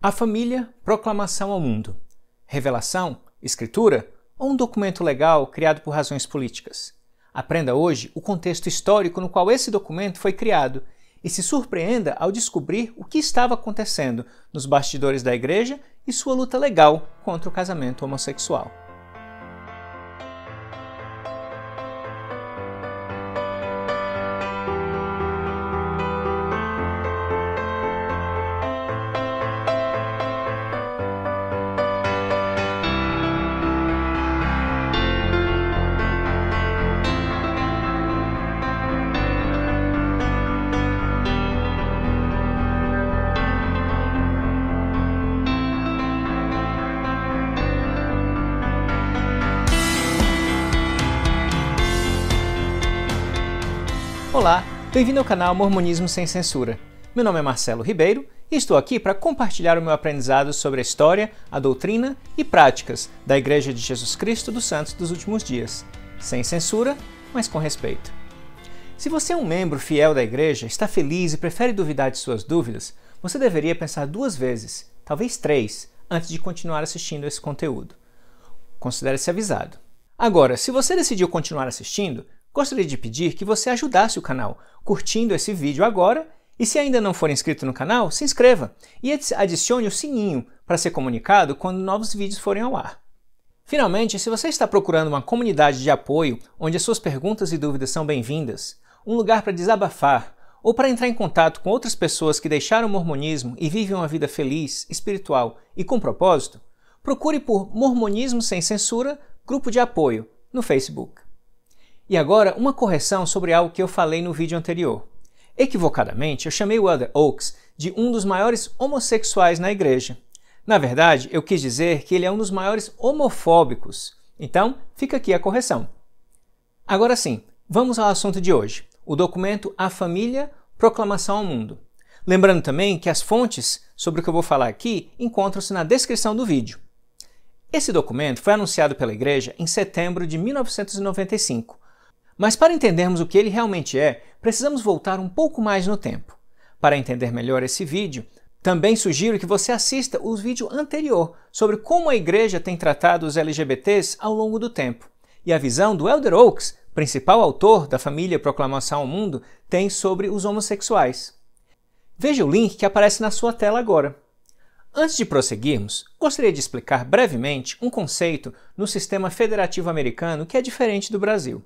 A família, proclamação ao mundo. Revelação, escritura ou um documento legal criado por razões políticas. Aprenda hoje o contexto histórico no qual esse documento foi criado e se surpreenda ao descobrir o que estava acontecendo nos bastidores da igreja e sua luta legal contra o casamento homossexual. Bem-vindo ao canal Mormonismo Sem Censura. Meu nome é Marcelo Ribeiro e estou aqui para compartilhar o meu aprendizado sobre a história, a doutrina e práticas da Igreja de Jesus Cristo dos Santos dos Últimos Dias. Sem censura, mas com respeito. Se você é um membro fiel da Igreja, está feliz e prefere duvidar de suas dúvidas, você deveria pensar duas vezes, talvez três, antes de continuar assistindo esse conteúdo. Considere-se avisado. Agora, se você decidiu continuar assistindo, Gostaria de pedir que você ajudasse o canal curtindo esse vídeo agora e se ainda não for inscrito no canal, se inscreva e adicione o sininho para ser comunicado quando novos vídeos forem ao ar. Finalmente, se você está procurando uma comunidade de apoio onde as suas perguntas e dúvidas são bem-vindas, um lugar para desabafar ou para entrar em contato com outras pessoas que deixaram o mormonismo e vivem uma vida feliz, espiritual e com propósito, procure por Mormonismo Sem Censura Grupo de Apoio no Facebook. E agora, uma correção sobre algo que eu falei no vídeo anterior. Equivocadamente, eu chamei o Elder Oaks de um dos maiores homossexuais na igreja. Na verdade, eu quis dizer que ele é um dos maiores homofóbicos. Então, fica aqui a correção. Agora sim, vamos ao assunto de hoje: o documento A Família Proclamação ao Mundo. Lembrando também que as fontes sobre o que eu vou falar aqui encontram-se na descrição do vídeo. Esse documento foi anunciado pela igreja em setembro de 1995 mas para entendermos o que ele realmente é, precisamos voltar um pouco mais no tempo. Para entender melhor esse vídeo, também sugiro que você assista o vídeo anterior sobre como a igreja tem tratado os LGBTs ao longo do tempo. E a visão do Elder Oaks, principal autor da família Proclamação ao Mundo, tem sobre os homossexuais. Veja o link que aparece na sua tela agora. Antes de prosseguirmos, gostaria de explicar brevemente um conceito no sistema federativo americano que é diferente do Brasil.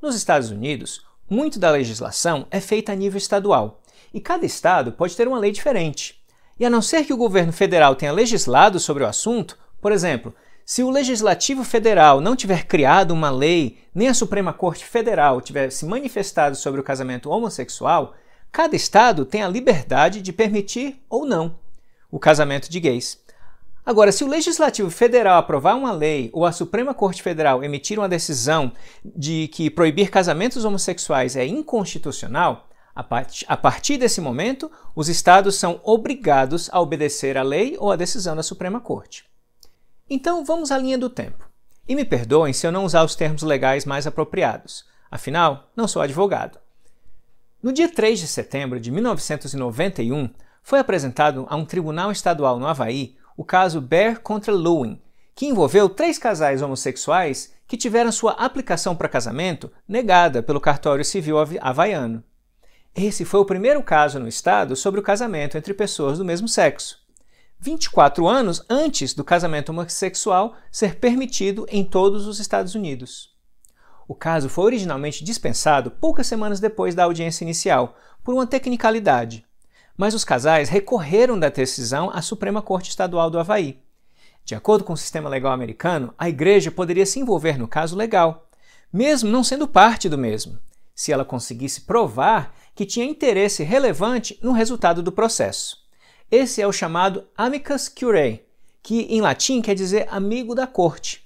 Nos Estados Unidos, muito da legislação é feita a nível estadual, e cada estado pode ter uma lei diferente. E a não ser que o governo federal tenha legislado sobre o assunto, por exemplo, se o Legislativo Federal não tiver criado uma lei, nem a Suprema Corte Federal tiver se manifestado sobre o casamento homossexual, cada estado tem a liberdade de permitir ou não o casamento de gays. Agora, se o Legislativo Federal aprovar uma lei ou a Suprema Corte Federal emitir uma decisão de que proibir casamentos homossexuais é inconstitucional, a partir desse momento, os estados são obrigados a obedecer à lei ou à decisão da Suprema Corte. Então, vamos à linha do tempo. E me perdoem se eu não usar os termos legais mais apropriados, afinal, não sou advogado. No dia 3 de setembro de 1991, foi apresentado a um tribunal estadual no Havaí o caso Bear contra Lewin, que envolveu três casais homossexuais que tiveram sua aplicação para casamento negada pelo cartório civil havaiano. Esse foi o primeiro caso no estado sobre o casamento entre pessoas do mesmo sexo. 24 anos antes do casamento homossexual ser permitido em todos os Estados Unidos. O caso foi originalmente dispensado poucas semanas depois da audiência inicial, por uma tecnicalidade mas os casais recorreram da decisão à Suprema Corte Estadual do Havaí. De acordo com o sistema legal americano, a igreja poderia se envolver no caso legal, mesmo não sendo parte do mesmo, se ela conseguisse provar que tinha interesse relevante no resultado do processo. Esse é o chamado amicus curiae, que em latim quer dizer amigo da corte.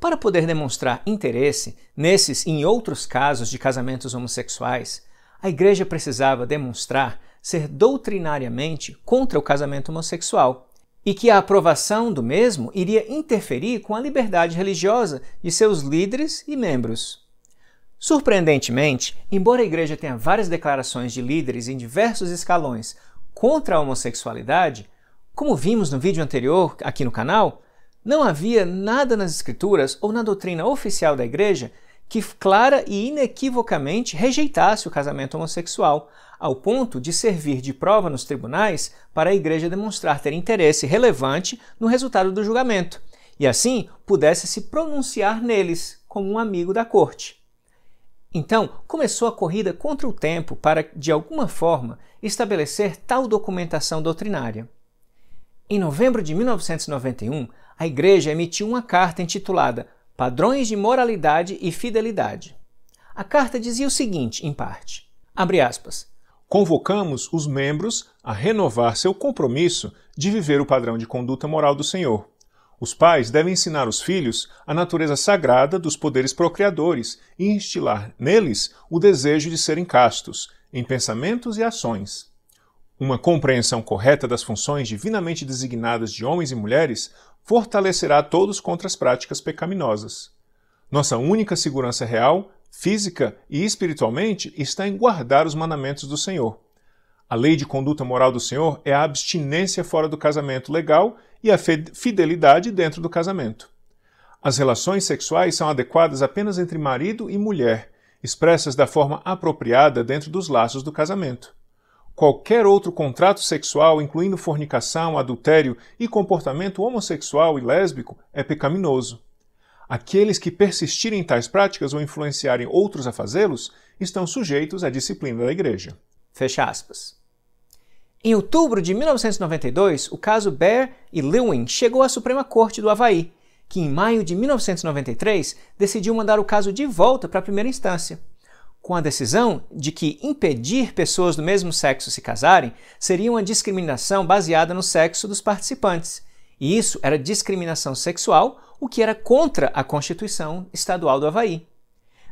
Para poder demonstrar interesse nesses e em outros casos de casamentos homossexuais, a igreja precisava demonstrar ser doutrinariamente contra o casamento homossexual e que a aprovação do mesmo iria interferir com a liberdade religiosa de seus líderes e membros. Surpreendentemente, embora a igreja tenha várias declarações de líderes em diversos escalões contra a homossexualidade, como vimos no vídeo anterior aqui no canal, não havia nada nas escrituras ou na doutrina oficial da igreja que clara e inequivocamente rejeitasse o casamento homossexual, ao ponto de servir de prova nos tribunais para a igreja demonstrar ter interesse relevante no resultado do julgamento e assim pudesse se pronunciar neles como um amigo da corte. Então, começou a corrida contra o tempo para, de alguma forma, estabelecer tal documentação doutrinária. Em novembro de 1991, a igreja emitiu uma carta intitulada Padrões de Moralidade e Fidelidade. A carta dizia o seguinte, em parte: abre aspas convocamos os membros a renovar seu compromisso de viver o padrão de conduta moral do Senhor. Os pais devem ensinar os filhos a natureza sagrada dos poderes procriadores e instilar neles o desejo de serem castos, em pensamentos e ações. Uma compreensão correta das funções divinamente designadas de homens e mulheres fortalecerá todos contra as práticas pecaminosas. Nossa única segurança real física e espiritualmente, está em guardar os mandamentos do Senhor. A lei de conduta moral do Senhor é a abstinência fora do casamento legal e a fidelidade dentro do casamento. As relações sexuais são adequadas apenas entre marido e mulher, expressas da forma apropriada dentro dos laços do casamento. Qualquer outro contrato sexual, incluindo fornicação, adultério e comportamento homossexual e lésbico, é pecaminoso. Aqueles que persistirem em tais práticas ou influenciarem outros a fazê-los estão sujeitos à disciplina da igreja. Fecha aspas. Em outubro de 1992, o caso Bear e Lewin chegou à Suprema Corte do Havaí, que em maio de 1993 decidiu mandar o caso de volta para a primeira instância, com a decisão de que impedir pessoas do mesmo sexo se casarem seria uma discriminação baseada no sexo dos participantes e isso era discriminação sexual, o que era contra a Constituição Estadual do Havaí.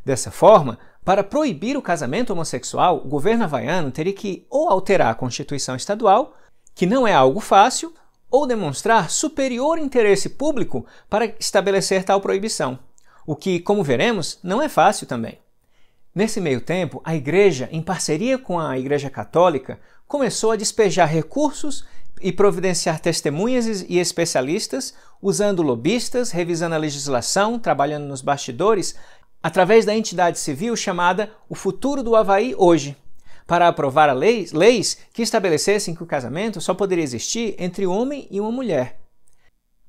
Dessa forma, para proibir o casamento homossexual, o governo havaiano teria que ou alterar a Constituição Estadual, que não é algo fácil, ou demonstrar superior interesse público para estabelecer tal proibição, o que, como veremos, não é fácil também. Nesse meio tempo, a Igreja, em parceria com a Igreja Católica, começou a despejar recursos e providenciar testemunhas e especialistas, usando lobistas, revisando a legislação, trabalhando nos bastidores, através da entidade civil chamada O Futuro do Havaí Hoje, para aprovar lei, leis que estabelecessem que o casamento só poderia existir entre um homem e uma mulher.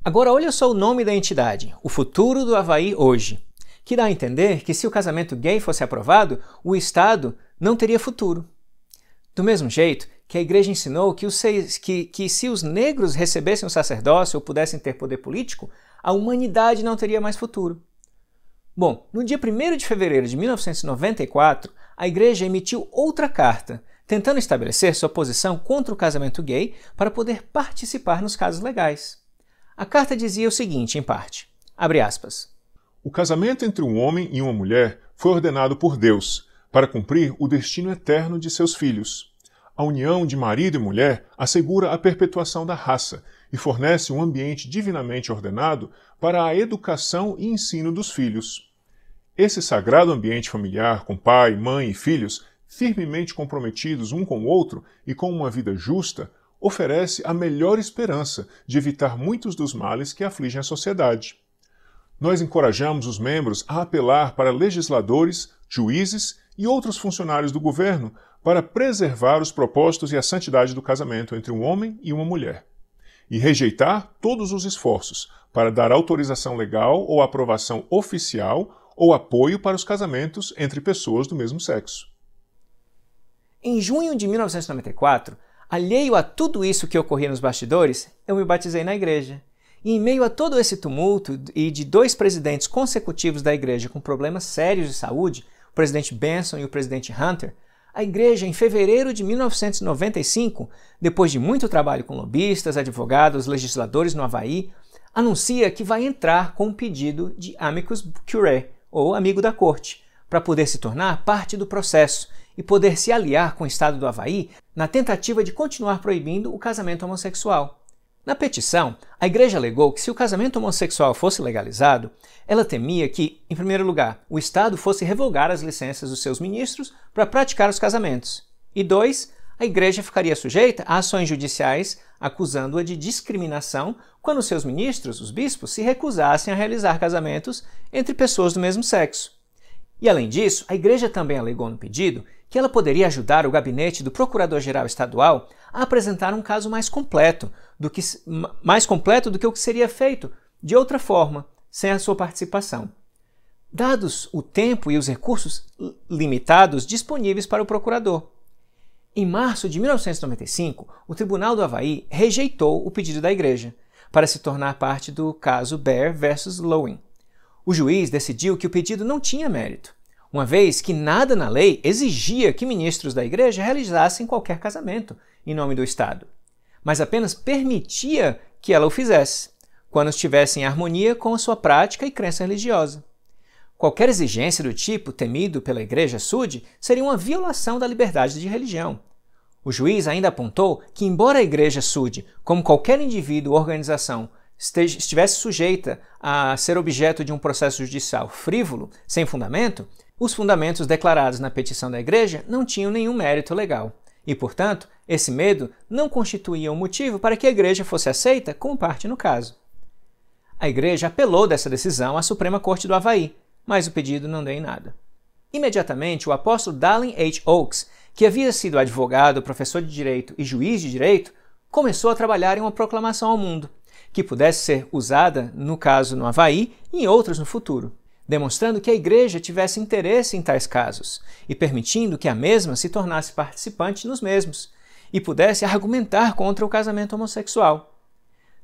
Agora, olha só o nome da entidade, O Futuro do Havaí Hoje, que dá a entender que se o casamento gay fosse aprovado, o Estado não teria futuro. Do mesmo jeito que a igreja ensinou que, os, que, que se os negros recebessem o sacerdócio ou pudessem ter poder político, a humanidade não teria mais futuro. Bom, no dia 1 de fevereiro de 1994, a igreja emitiu outra carta, tentando estabelecer sua posição contra o casamento gay para poder participar nos casos legais. A carta dizia o seguinte, em parte: abre aspas. O casamento entre um homem e uma mulher foi ordenado por Deus, para cumprir o destino eterno de seus filhos. A união de marido e mulher assegura a perpetuação da raça e fornece um ambiente divinamente ordenado para a educação e ensino dos filhos. Esse sagrado ambiente familiar, com pai, mãe e filhos, firmemente comprometidos um com o outro e com uma vida justa, oferece a melhor esperança de evitar muitos dos males que afligem a sociedade. Nós encorajamos os membros a apelar para legisladores, juízes e outros funcionários do governo para preservar os propósitos e a santidade do casamento entre um homem e uma mulher, e rejeitar todos os esforços para dar autorização legal ou aprovação oficial ou apoio para os casamentos entre pessoas do mesmo sexo. Em junho de 1994, alheio a tudo isso que ocorria nos bastidores, eu me batizei na igreja. E em meio a todo esse tumulto e de dois presidentes consecutivos da igreja com problemas sérios de saúde, presidente Benson e o presidente Hunter, a igreja, em fevereiro de 1995, depois de muito trabalho com lobistas, advogados, legisladores no Havaí, anuncia que vai entrar com um pedido de amicus curiae, ou amigo da corte, para poder se tornar parte do processo e poder se aliar com o Estado do Havaí na tentativa de continuar proibindo o casamento homossexual. Na petição, a igreja alegou que se o casamento homossexual fosse legalizado, ela temia que, em primeiro lugar, o Estado fosse revogar as licenças dos seus ministros para praticar os casamentos, e dois, a igreja ficaria sujeita a ações judiciais acusando-a de discriminação quando seus ministros, os bispos, se recusassem a realizar casamentos entre pessoas do mesmo sexo. E além disso, a igreja também alegou no pedido que ela poderia ajudar o gabinete do Procurador-Geral Estadual a apresentar um caso mais completo do que mais completo do que o que seria feito de outra forma, sem a sua participação. Dados o tempo e os recursos limitados disponíveis para o procurador. Em março de 1995, o Tribunal do Havaí rejeitou o pedido da igreja para se tornar parte do caso Bear versus Lowen. O juiz decidiu que o pedido não tinha mérito uma vez que nada na lei exigia que ministros da igreja realizassem qualquer casamento em nome do Estado, mas apenas permitia que ela o fizesse, quando estivesse em harmonia com a sua prática e crença religiosa. Qualquer exigência do tipo temido pela Igreja Sud seria uma violação da liberdade de religião. O juiz ainda apontou que, embora a Igreja Sud, como qualquer indivíduo ou organização, estivesse sujeita a ser objeto de um processo judicial frívolo, sem fundamento, os fundamentos declarados na petição da igreja não tinham nenhum mérito legal, e, portanto, esse medo não constituía um motivo para que a igreja fosse aceita como parte no caso. A igreja apelou dessa decisão à Suprema Corte do Havaí, mas o pedido não deu em nada. Imediatamente, o apóstolo Darlin H. Oaks, que havia sido advogado, professor de direito e juiz de direito, começou a trabalhar em uma proclamação ao mundo, que pudesse ser usada, no caso no Havaí, e em outros no futuro demonstrando que a igreja tivesse interesse em tais casos e permitindo que a mesma se tornasse participante nos mesmos e pudesse argumentar contra o casamento homossexual.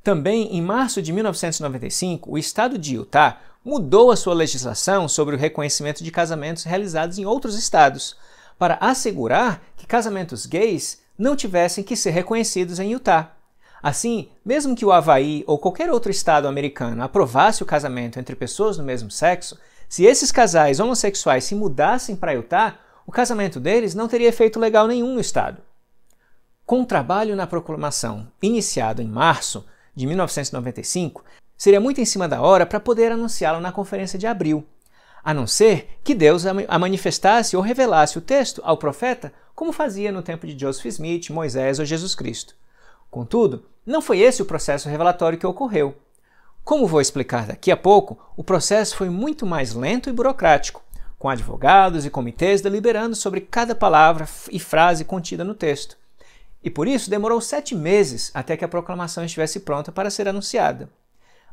Também em março de 1995, o estado de Utah mudou a sua legislação sobre o reconhecimento de casamentos realizados em outros estados, para assegurar que casamentos gays não tivessem que ser reconhecidos em Utah. Assim, mesmo que o Havaí ou qualquer outro estado americano aprovasse o casamento entre pessoas do mesmo sexo, se esses casais homossexuais se mudassem para Utah, o casamento deles não teria efeito legal nenhum no estado. Com o trabalho na proclamação, iniciado em março de 1995, seria muito em cima da hora para poder anunciá-lo na conferência de abril, a não ser que Deus a manifestasse ou revelasse o texto ao profeta, como fazia no tempo de Joseph Smith, Moisés ou Jesus Cristo. Contudo, não foi esse o processo revelatório que ocorreu. Como vou explicar daqui a pouco, o processo foi muito mais lento e burocrático, com advogados e comitês deliberando sobre cada palavra e frase contida no texto. E por isso demorou sete meses até que a proclamação estivesse pronta para ser anunciada.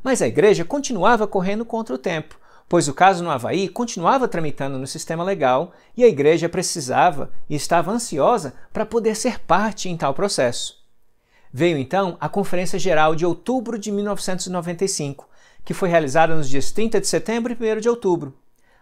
Mas a igreja continuava correndo contra o tempo, pois o caso no Havaí continuava tramitando no sistema legal e a igreja precisava e estava ansiosa para poder ser parte em tal processo. Veio então a Conferência Geral de outubro de 1995, que foi realizada nos dias 30 de setembro e 1 de outubro.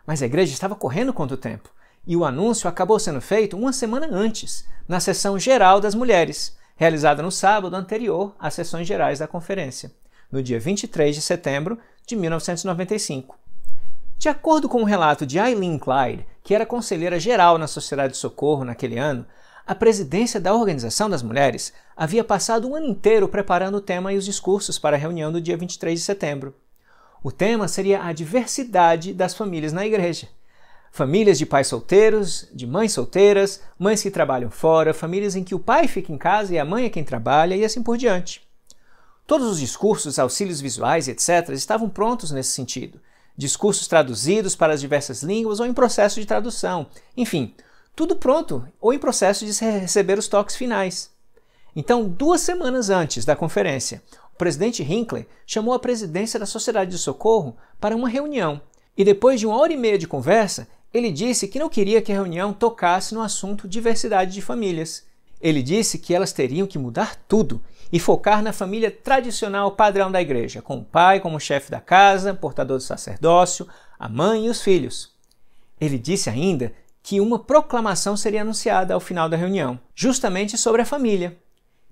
Mas a igreja estava correndo quanto tempo, e o anúncio acabou sendo feito uma semana antes, na sessão geral das mulheres, realizada no sábado anterior às sessões gerais da conferência, no dia 23 de setembro de 1995. De acordo com o um relato de Eileen Clyde, que era conselheira geral na Sociedade de Socorro naquele ano, a presidência da Organização das Mulheres havia passado um ano inteiro preparando o tema e os discursos para a reunião do dia 23 de setembro. O tema seria a diversidade das famílias na igreja. Famílias de pais solteiros, de mães solteiras, mães que trabalham fora, famílias em que o pai fica em casa e a mãe é quem trabalha e assim por diante. Todos os discursos, auxílios visuais, etc., estavam prontos nesse sentido. Discursos traduzidos para as diversas línguas ou em processo de tradução. Enfim, tudo pronto ou em processo de receber os toques finais. Então, duas semanas antes da conferência, o presidente Hinckley chamou a presidência da Sociedade de Socorro para uma reunião e, depois de uma hora e meia de conversa, ele disse que não queria que a reunião tocasse no assunto diversidade de famílias. Ele disse que elas teriam que mudar tudo e focar na família tradicional padrão da igreja, com o pai como chefe da casa, portador do sacerdócio, a mãe e os filhos. Ele disse ainda que uma proclamação seria anunciada ao final da reunião, justamente sobre a família.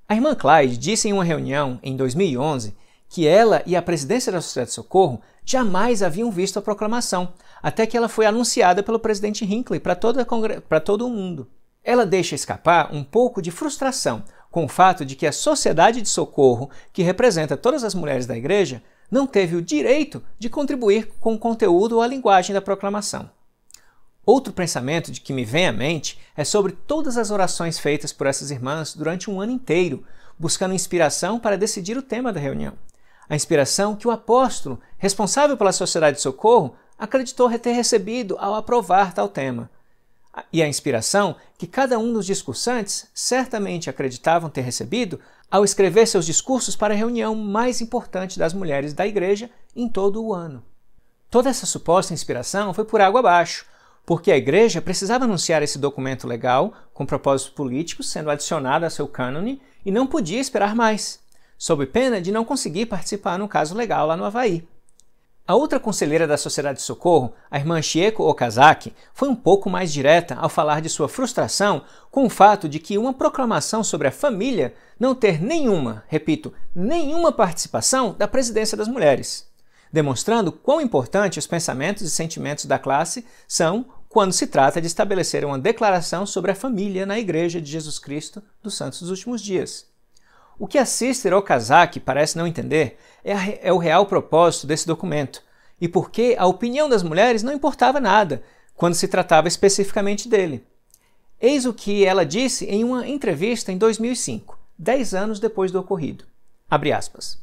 A irmã Clyde disse em uma reunião em 2011 que ela e a presidência da Sociedade de Socorro jamais haviam visto a proclamação, até que ela foi anunciada pelo presidente Hinckley para todo o mundo. Ela deixa escapar um pouco de frustração com o fato de que a Sociedade de Socorro, que representa todas as mulheres da igreja, não teve o direito de contribuir com o conteúdo ou a linguagem da proclamação. Outro pensamento de que me vem à mente é sobre todas as orações feitas por essas irmãs durante um ano inteiro, buscando inspiração para decidir o tema da reunião. A inspiração que o apóstolo, responsável pela Sociedade de Socorro, acreditou ter recebido ao aprovar tal tema. E a inspiração que cada um dos discursantes certamente acreditavam ter recebido ao escrever seus discursos para a reunião mais importante das mulheres da igreja em todo o ano. Toda essa suposta inspiração foi por água abaixo porque a igreja precisava anunciar esse documento legal com propósitos políticos sendo adicionado a seu cânone e não podia esperar mais, sob pena de não conseguir participar no caso legal lá no Havaí. A outra conselheira da Sociedade de Socorro, a irmã Chieko Okazaki, foi um pouco mais direta ao falar de sua frustração com o fato de que uma proclamação sobre a família não ter nenhuma, repito, nenhuma participação da presidência das mulheres demonstrando quão importantes os pensamentos e sentimentos da classe são quando se trata de estabelecer uma declaração sobre a família na Igreja de Jesus Cristo dos Santos dos Últimos Dias. O que a Sister Okazaki parece não entender é, é o real propósito desse documento e por que a opinião das mulheres não importava nada quando se tratava especificamente dele. Eis o que ela disse em uma entrevista em 2005, dez anos depois do ocorrido. Abre aspas.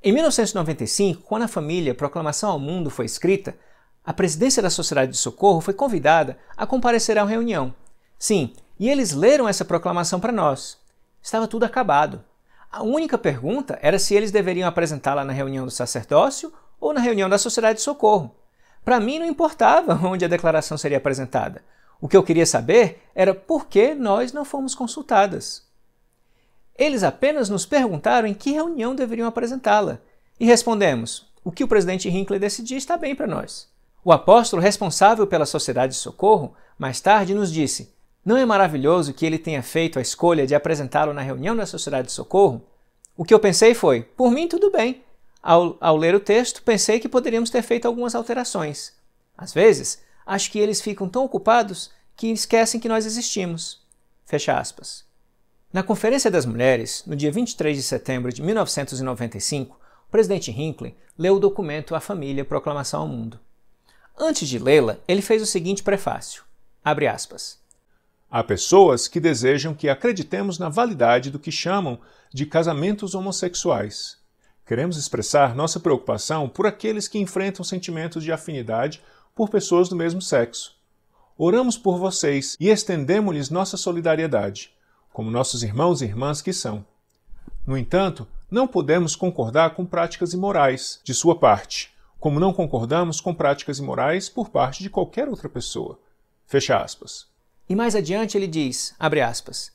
Em 1995, quando a família Proclamação ao Mundo foi escrita, a presidência da Sociedade de Socorro foi convidada a comparecer à reunião. Sim, e eles leram essa proclamação para nós. Estava tudo acabado. A única pergunta era se eles deveriam apresentá-la na reunião do sacerdócio ou na reunião da Sociedade de Socorro. Para mim não importava onde a declaração seria apresentada. O que eu queria saber era por que nós não fomos consultadas. Eles apenas nos perguntaram em que reunião deveriam apresentá-la e respondemos: o que o presidente Hinckley decidir está bem para nós. O apóstolo responsável pela Sociedade de Socorro mais tarde nos disse: Não é maravilhoso que ele tenha feito a escolha de apresentá-lo na reunião da Sociedade de Socorro? O que eu pensei foi: por mim, tudo bem. Ao, ao ler o texto, pensei que poderíamos ter feito algumas alterações. Às vezes, acho que eles ficam tão ocupados que esquecem que nós existimos. Fecha aspas. Na Conferência das Mulheres, no dia 23 de setembro de 1995, o presidente Hinckley leu o documento A Família Proclamação ao Mundo. Antes de lê-la, ele fez o seguinte prefácio: abre aspas. Há pessoas que desejam que acreditemos na validade do que chamam de casamentos homossexuais. Queremos expressar nossa preocupação por aqueles que enfrentam sentimentos de afinidade por pessoas do mesmo sexo. Oramos por vocês e estendemos-lhes nossa solidariedade, como nossos irmãos e irmãs que são. No entanto, não podemos concordar com práticas imorais de sua parte como não concordamos com práticas imorais por parte de qualquer outra pessoa. Fecha aspas. E mais adiante ele diz, abre aspas,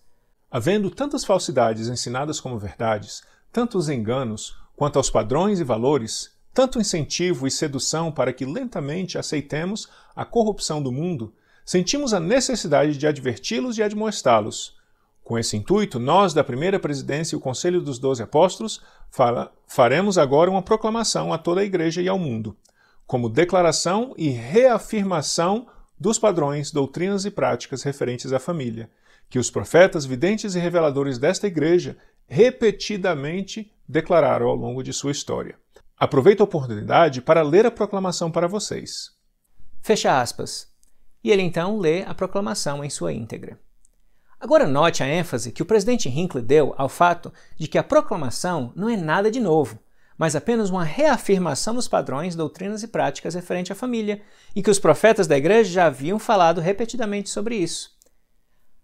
Havendo tantas falsidades ensinadas como verdades, tantos enganos quanto aos padrões e valores, tanto incentivo e sedução para que lentamente aceitemos a corrupção do mundo, sentimos a necessidade de adverti-los e admoestá-los, com esse intuito, nós da primeira presidência e o Conselho dos Doze Apóstolos faremos agora uma proclamação a toda a Igreja e ao mundo, como declaração e reafirmação dos padrões, doutrinas e práticas referentes à família, que os profetas, videntes e reveladores desta Igreja repetidamente declararam ao longo de sua história. Aproveito a oportunidade para ler a proclamação para vocês. Fecha aspas. E ele então lê a proclamação em sua íntegra. Agora note a ênfase que o presidente Hinckley deu ao fato de que a proclamação não é nada de novo, mas apenas uma reafirmação dos padrões, doutrinas e práticas referente à família, e que os profetas da igreja já haviam falado repetidamente sobre isso.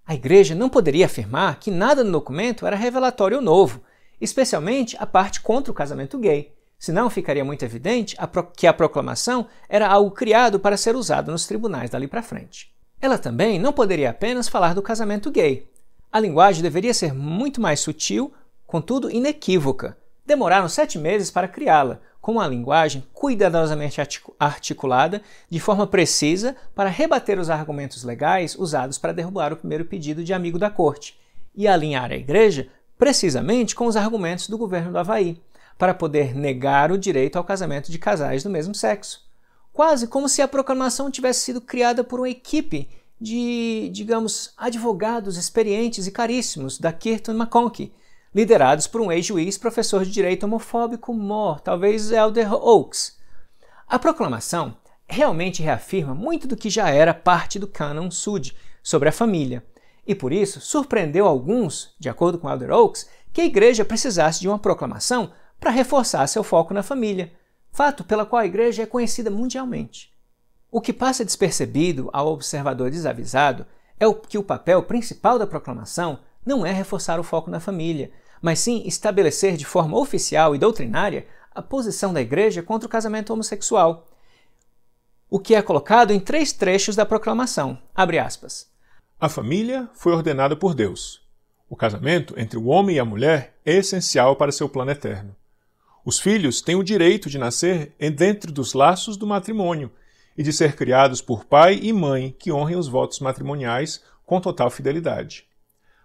A igreja não poderia afirmar que nada no documento era revelatório ou novo, especialmente a parte contra o casamento gay, senão ficaria muito evidente que a proclamação era algo criado para ser usado nos tribunais dali para frente. Ela também não poderia apenas falar do casamento gay. A linguagem deveria ser muito mais sutil, contudo inequívoca. Demoraram sete meses para criá-la, com uma linguagem cuidadosamente articulada, de forma precisa, para rebater os argumentos legais usados para derrubar o primeiro pedido de amigo da corte, e alinhar a igreja precisamente com os argumentos do governo do Havaí, para poder negar o direito ao casamento de casais do mesmo sexo quase como se a proclamação tivesse sido criada por uma equipe de, digamos, advogados experientes e caríssimos da Kirton McConkie, liderados por um ex-juiz professor de direito homofóbico Moore, talvez Elder Oaks. A proclamação realmente reafirma muito do que já era parte do canon Sud sobre a família, e por isso surpreendeu alguns, de acordo com Elder Oaks, que a igreja precisasse de uma proclamação para reforçar seu foco na família fato pela qual a igreja é conhecida mundialmente. O que passa despercebido ao observador desavisado é o que o papel principal da proclamação não é reforçar o foco na família, mas sim estabelecer de forma oficial e doutrinária a posição da igreja contra o casamento homossexual, o que é colocado em três trechos da proclamação. A família foi ordenada por Deus. O casamento entre o homem e a mulher é essencial para seu plano eterno. Os filhos têm o direito de nascer dentro dos laços do matrimônio e de ser criados por pai e mãe que honrem os votos matrimoniais com total fidelidade.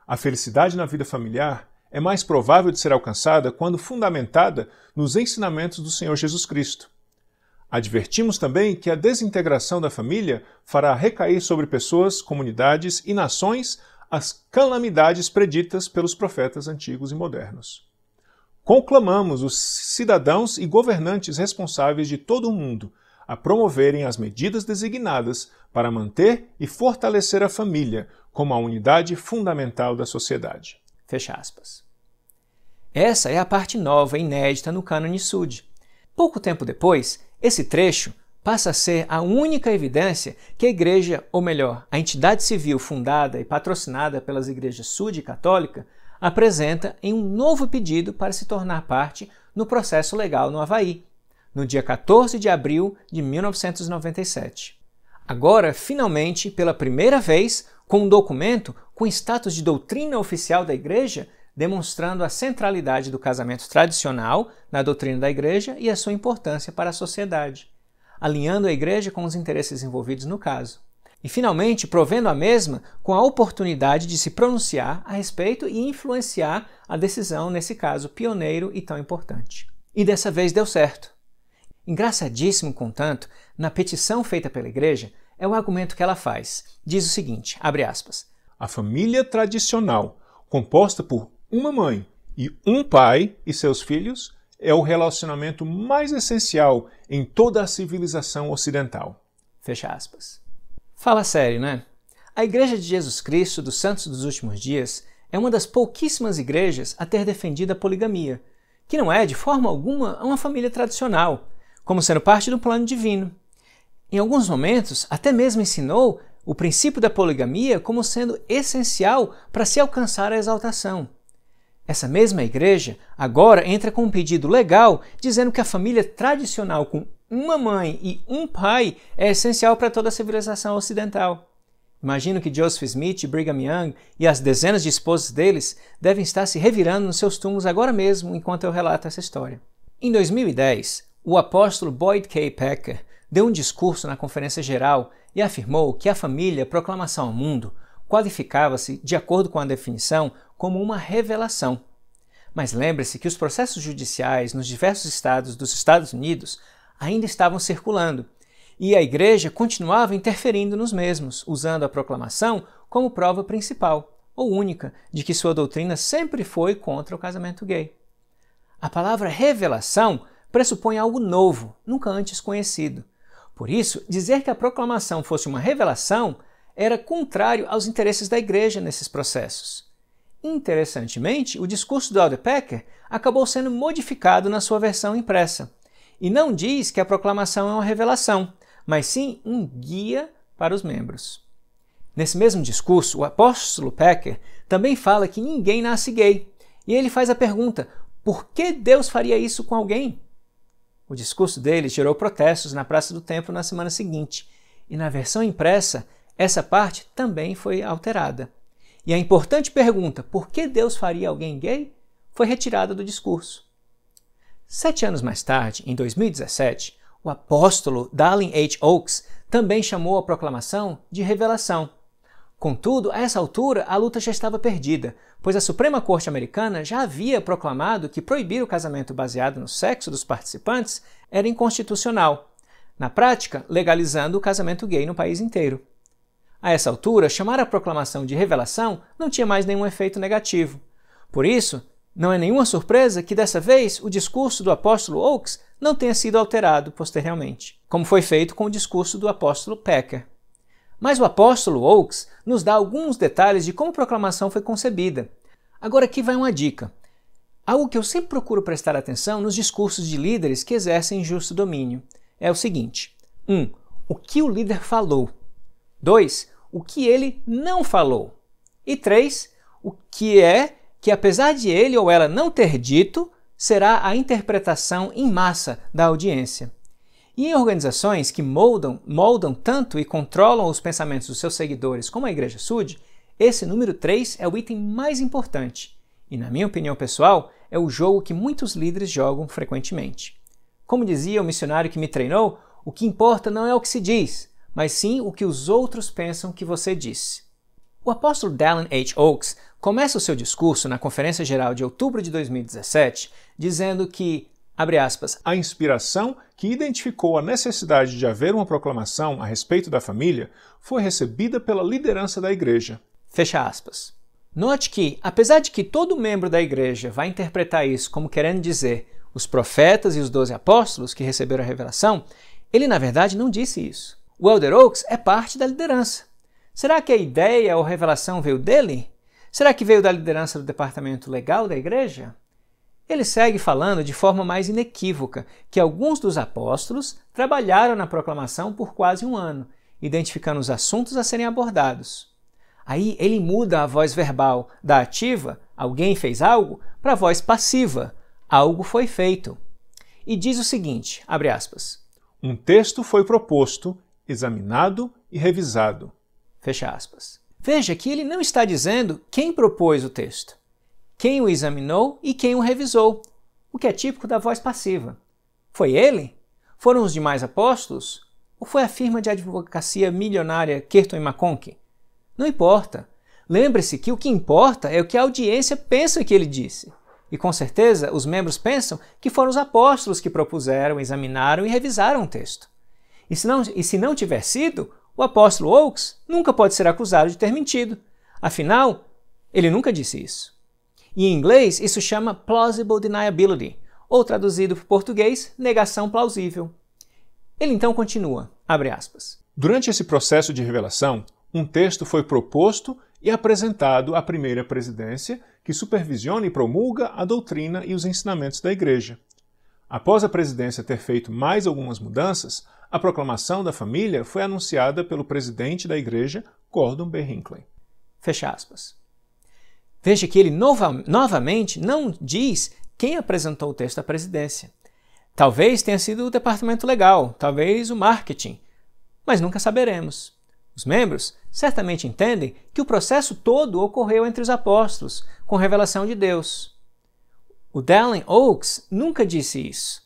A felicidade na vida familiar é mais provável de ser alcançada quando fundamentada nos ensinamentos do Senhor Jesus Cristo. Advertimos também que a desintegração da família fará recair sobre pessoas, comunidades e nações as calamidades preditas pelos profetas antigos e modernos conclamamos os cidadãos e governantes responsáveis de todo o mundo a promoverem as medidas designadas para manter e fortalecer a família como a unidade fundamental da sociedade. Fecha aspas. Essa é a parte nova e inédita no Cânone Sud. Pouco tempo depois, esse trecho passa a ser a única evidência que a igreja, ou melhor, a entidade civil fundada e patrocinada pelas igrejas sud e católica, apresenta em um novo pedido para se tornar parte no processo legal no Havaí, no dia 14 de abril de 1997. Agora, finalmente, pela primeira vez, com um documento com status de doutrina oficial da Igreja, demonstrando a centralidade do casamento tradicional na doutrina da Igreja e a sua importância para a sociedade, alinhando a Igreja com os interesses envolvidos no caso e, finalmente, provendo a mesma com a oportunidade de se pronunciar a respeito e influenciar a decisão, nesse caso pioneiro e tão importante. E dessa vez deu certo. Engraçadíssimo, contanto, na petição feita pela igreja, é o argumento que ela faz. Diz o seguinte, abre aspas, A família tradicional, composta por uma mãe e um pai e seus filhos, é o relacionamento mais essencial em toda a civilização ocidental. Fecha aspas. Fala sério, né? A Igreja de Jesus Cristo dos Santos dos Últimos Dias é uma das pouquíssimas igrejas a ter defendido a poligamia, que não é, de forma alguma, uma família tradicional, como sendo parte do plano divino. Em alguns momentos, até mesmo ensinou o princípio da poligamia como sendo essencial para se alcançar a exaltação. Essa mesma igreja agora entra com um pedido legal dizendo que a família tradicional com uma mãe e um pai é essencial para toda a civilização ocidental. Imagino que Joseph Smith, Brigham Young e as dezenas de esposas deles devem estar se revirando nos seus túmulos agora mesmo enquanto eu relato essa história. Em 2010, o apóstolo Boyd K. Packer deu um discurso na Conferência Geral e afirmou que a família Proclamação ao Mundo qualificava-se, de acordo com a definição, como uma revelação. Mas lembre-se que os processos judiciais nos diversos estados dos Estados Unidos ainda estavam circulando, e a igreja continuava interferindo nos mesmos, usando a proclamação como prova principal, ou única, de que sua doutrina sempre foi contra o casamento gay. A palavra revelação pressupõe algo novo, nunca antes conhecido. Por isso, dizer que a proclamação fosse uma revelação era contrário aos interesses da igreja nesses processos. Interessantemente, o discurso do Aldepecker acabou sendo modificado na sua versão impressa. E não diz que a proclamação é uma revelação, mas sim um guia para os membros. Nesse mesmo discurso, o apóstolo Pecker também fala que ninguém nasce gay. E ele faz a pergunta: por que Deus faria isso com alguém? O discurso dele gerou protestos na Praça do Templo na semana seguinte, e na versão impressa, essa parte também foi alterada. E a importante pergunta: por que Deus faria alguém gay? foi retirada do discurso. Sete anos mais tarde, em 2017, o apóstolo Dallin H. Oaks também chamou a proclamação de revelação. Contudo, a essa altura, a luta já estava perdida, pois a Suprema Corte Americana já havia proclamado que proibir o casamento baseado no sexo dos participantes era inconstitucional, na prática, legalizando o casamento gay no país inteiro. A essa altura, chamar a proclamação de revelação não tinha mais nenhum efeito negativo. Por isso, não é nenhuma surpresa que dessa vez o discurso do apóstolo Oakes não tenha sido alterado posteriormente, como foi feito com o discurso do apóstolo Pecker. Mas o apóstolo Oakes nos dá alguns detalhes de como a proclamação foi concebida. Agora aqui vai uma dica. Algo que eu sempre procuro prestar atenção nos discursos de líderes que exercem justo domínio é o seguinte: 1. Um, o que o líder falou. 2. O que ele não falou. E 3. O que é que apesar de ele ou ela não ter dito, será a interpretação em massa da audiência. E em organizações que moldam, moldam tanto e controlam os pensamentos dos seus seguidores como a Igreja Sud, esse número 3 é o item mais importante e, na minha opinião pessoal, é o jogo que muitos líderes jogam frequentemente. Como dizia o missionário que me treinou, o que importa não é o que se diz, mas sim o que os outros pensam que você disse. O apóstolo Dallin H. Oaks começa o seu discurso na Conferência Geral de outubro de 2017 dizendo que, abre aspas, a inspiração que identificou a necessidade de haver uma proclamação a respeito da família foi recebida pela liderança da Igreja. Fecha aspas. Note que, apesar de que todo membro da igreja vai interpretar isso como querendo dizer os profetas e os doze apóstolos que receberam a revelação, ele na verdade não disse isso. O Elder Oaks é parte da liderança. Será que a ideia ou revelação veio dele? Será que veio da liderança do departamento legal da igreja? Ele segue falando de forma mais inequívoca que alguns dos apóstolos trabalharam na proclamação por quase um ano, identificando os assuntos a serem abordados. Aí ele muda a voz verbal da ativa, alguém fez algo, para a voz passiva, algo foi feito. E diz o seguinte, abre aspas, um texto foi proposto, examinado e revisado. Fecha aspas. Veja que ele não está dizendo quem propôs o texto, quem o examinou e quem o revisou, o que é típico da voz passiva. Foi ele? Foram os demais apóstolos? Ou foi a firma de advocacia milionária e McConkie? Não importa. Lembre-se que o que importa é o que a audiência pensa que ele disse. E com certeza os membros pensam que foram os apóstolos que propuseram, examinaram e revisaram o texto. E se não, e se não tiver sido, o apóstolo Oakes nunca pode ser acusado de ter mentido. Afinal, ele nunca disse isso. Em inglês, isso chama plausible deniability, ou traduzido para português, negação plausível. Ele então continua, abre aspas. Durante esse processo de revelação, um texto foi proposto e apresentado à primeira presidência, que supervisiona e promulga a doutrina e os ensinamentos da Igreja. Após a presidência ter feito mais algumas mudanças, a proclamação da família foi anunciada pelo presidente da igreja, Gordon B. Hinckley. Fecha aspas. Veja que ele nova, novamente não diz quem apresentou o texto à presidência. Talvez tenha sido o departamento legal, talvez o marketing, mas nunca saberemos. Os membros certamente entendem que o processo todo ocorreu entre os apóstolos, com revelação de Deus. O Dallin Oaks nunca disse isso.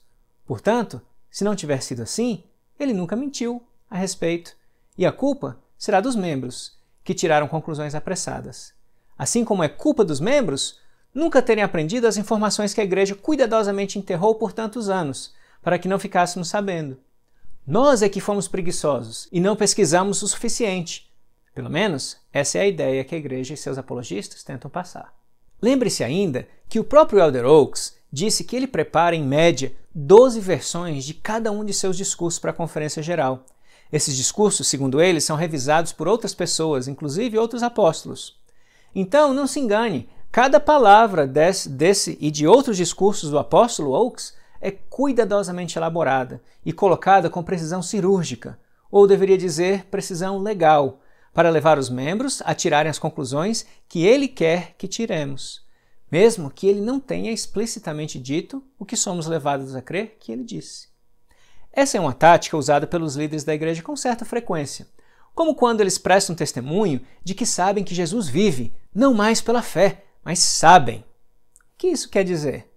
Portanto, se não tiver sido assim, ele nunca mentiu a respeito, e a culpa será dos membros, que tiraram conclusões apressadas. Assim como é culpa dos membros nunca terem aprendido as informações que a igreja cuidadosamente enterrou por tantos anos, para que não ficássemos sabendo. Nós é que fomos preguiçosos e não pesquisamos o suficiente. Pelo menos essa é a ideia que a igreja e seus apologistas tentam passar. Lembre-se ainda que o próprio Elder Oaks disse que ele prepara, em média, 12 versões de cada um de seus discursos para a Conferência Geral. Esses discursos, segundo ele, são revisados por outras pessoas, inclusive outros apóstolos. Então, não se engane, cada palavra desse, desse e de outros discursos do apóstolo Oakes é cuidadosamente elaborada e colocada com precisão cirúrgica, ou deveria dizer, precisão legal, para levar os membros a tirarem as conclusões que ele quer que tiremos mesmo que ele não tenha explicitamente dito o que somos levados a crer que ele disse. Essa é uma tática usada pelos líderes da igreja com certa frequência, como quando eles prestam testemunho de que sabem que Jesus vive, não mais pela fé, mas sabem. O que isso quer dizer?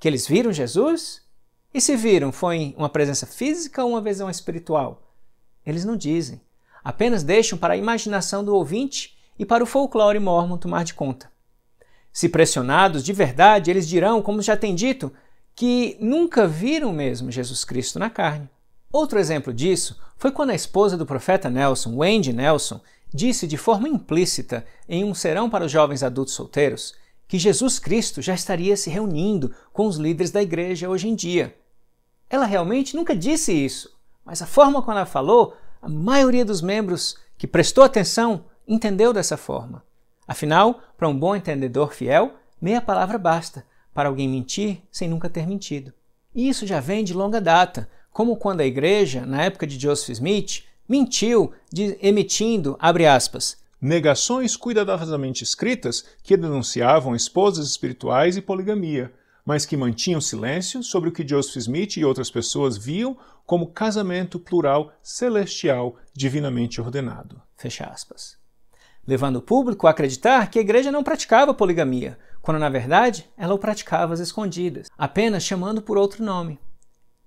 Que eles viram Jesus? E se viram, foi uma presença física ou uma visão espiritual? Eles não dizem, apenas deixam para a imaginação do ouvinte e para o folclore mormon tomar de conta. Se pressionados de verdade, eles dirão, como já tem dito, que nunca viram mesmo Jesus Cristo na carne. Outro exemplo disso foi quando a esposa do profeta Nelson, Wendy Nelson, disse de forma implícita em um serão para os jovens adultos solteiros que Jesus Cristo já estaria se reunindo com os líderes da igreja hoje em dia. Ela realmente nunca disse isso, mas a forma como ela falou, a maioria dos membros que prestou atenção entendeu dessa forma. Afinal, para um bom entendedor fiel, meia palavra basta, para alguém mentir sem nunca ter mentido. E isso já vem de longa data, como quando a igreja, na época de Joseph Smith, mentiu de, emitindo, abre aspas, negações cuidadosamente escritas que denunciavam esposas espirituais e poligamia, mas que mantinham silêncio sobre o que Joseph Smith e outras pessoas viam como casamento plural celestial divinamente ordenado. Fecha aspas levando o público a acreditar que a igreja não praticava poligamia, quando na verdade ela o praticava às escondidas, apenas chamando por outro nome.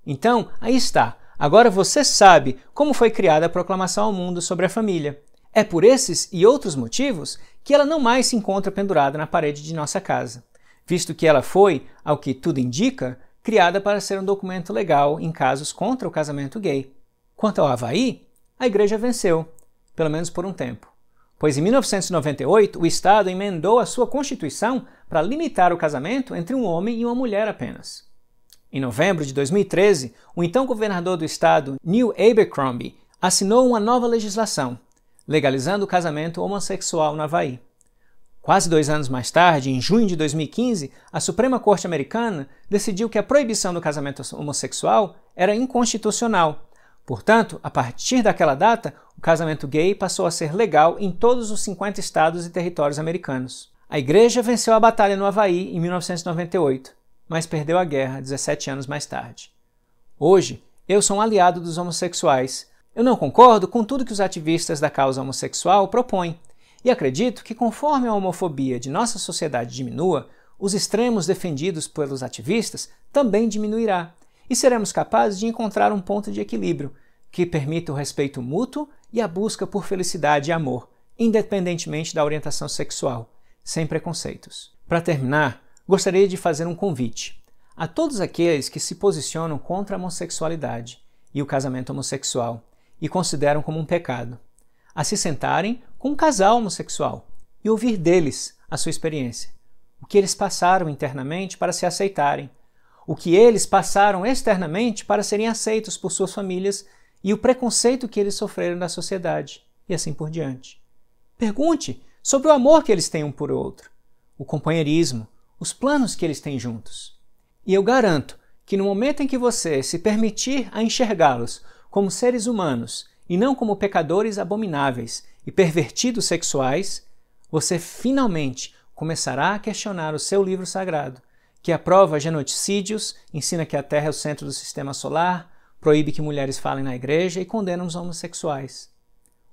Então, aí está. Agora você sabe como foi criada a proclamação ao mundo sobre a família. É por esses e outros motivos que ela não mais se encontra pendurada na parede de nossa casa, visto que ela foi, ao que tudo indica, criada para ser um documento legal em casos contra o casamento gay. Quanto ao Havaí, a igreja venceu, pelo menos por um tempo pois em 1998 o Estado emendou a sua Constituição para limitar o casamento entre um homem e uma mulher apenas. Em novembro de 2013, o então governador do estado, Neil Abercrombie, assinou uma nova legislação, legalizando o casamento homossexual na Havaí. Quase dois anos mais tarde, em junho de 2015, a Suprema Corte Americana decidiu que a proibição do casamento homossexual era inconstitucional Portanto, a partir daquela data, o casamento gay passou a ser legal em todos os 50 estados e territórios americanos. A igreja venceu a batalha no Havaí em 1998, mas perdeu a guerra 17 anos mais tarde. Hoje, eu sou um aliado dos homossexuais. Eu não concordo com tudo que os ativistas da causa homossexual propõem, e acredito que conforme a homofobia de nossa sociedade diminua, os extremos defendidos pelos ativistas também diminuirá, e seremos capazes de encontrar um ponto de equilíbrio que permita o respeito mútuo e a busca por felicidade e amor, independentemente da orientação sexual, sem preconceitos. Para terminar, gostaria de fazer um convite a todos aqueles que se posicionam contra a homossexualidade e o casamento homossexual e consideram como um pecado, a se sentarem com um casal homossexual e ouvir deles a sua experiência, o que eles passaram internamente para se aceitarem o que eles passaram externamente para serem aceitos por suas famílias e o preconceito que eles sofreram na sociedade, e assim por diante. Pergunte sobre o amor que eles têm um por outro, o companheirismo, os planos que eles têm juntos. E eu garanto que no momento em que você se permitir a enxergá-los como seres humanos e não como pecadores abomináveis e pervertidos sexuais, você finalmente começará a questionar o seu livro sagrado que aprova genocídios, ensina que a Terra é o centro do sistema solar, proíbe que mulheres falem na igreja e condena os homossexuais.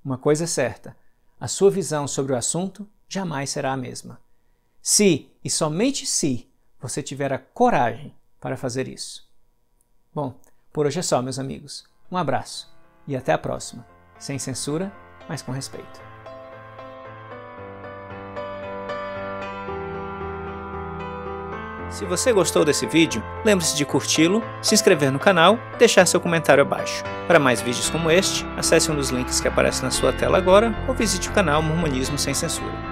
Uma coisa é certa: a sua visão sobre o assunto jamais será a mesma. Se, e somente se, você tiver a coragem para fazer isso. Bom, por hoje é só, meus amigos. Um abraço e até a próxima. Sem censura, mas com respeito. Se você gostou desse vídeo, lembre-se de curti-lo, se inscrever no canal e deixar seu comentário abaixo. Para mais vídeos como este, acesse um dos links que aparece na sua tela agora ou visite o canal Mormonismo Sem Censura.